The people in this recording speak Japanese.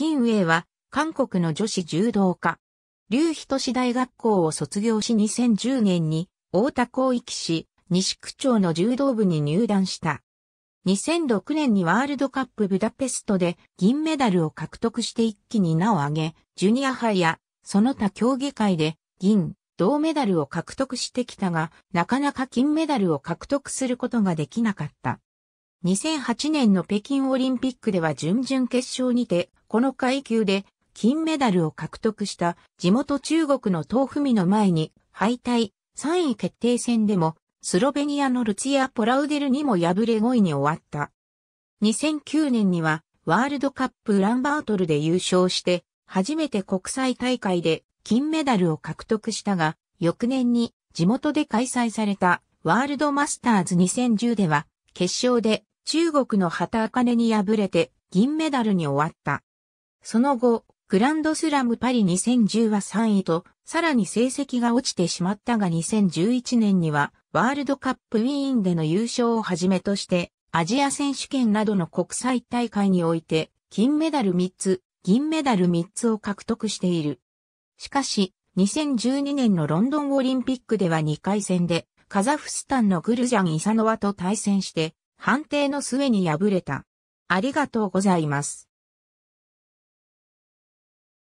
金イは、韓国の女子柔道家。劉仁志大学校を卒業し2010年に、大田広域市、西区長の柔道部に入団した。2006年にワールドカップブダペストで銀メダルを獲得して一気に名を上げ、ジュニア杯やその他競技会で銀、銅メダルを獲得してきたが、なかなか金メダルを獲得することができなかった。2008年の北京オリンピックでは準々決勝にてこの階級で金メダルを獲得した地元中国の東文の前に敗退3位決定戦でもスロベニアのルチア・ポラウデルにも敗れ5位に終わった。2009年にはワールドカップランバートルで優勝して初めて国際大会で金メダルを獲得したが翌年に地元で開催されたワールドマスターズ2010では決勝で中国の旗茜に敗れて銀メダルに終わった。その後、グランドスラムパリ2010は3位と、さらに成績が落ちてしまったが2011年には、ワールドカップウィーンでの優勝をはじめとして、アジア選手権などの国際大会において、金メダル3つ、銀メダル3つを獲得している。しかし、2012年のロンドンオリンピックでは2回戦で、カザフスタンのグルジャン・イサノワと対戦して、判定の末に敗れた。ありがとうございます。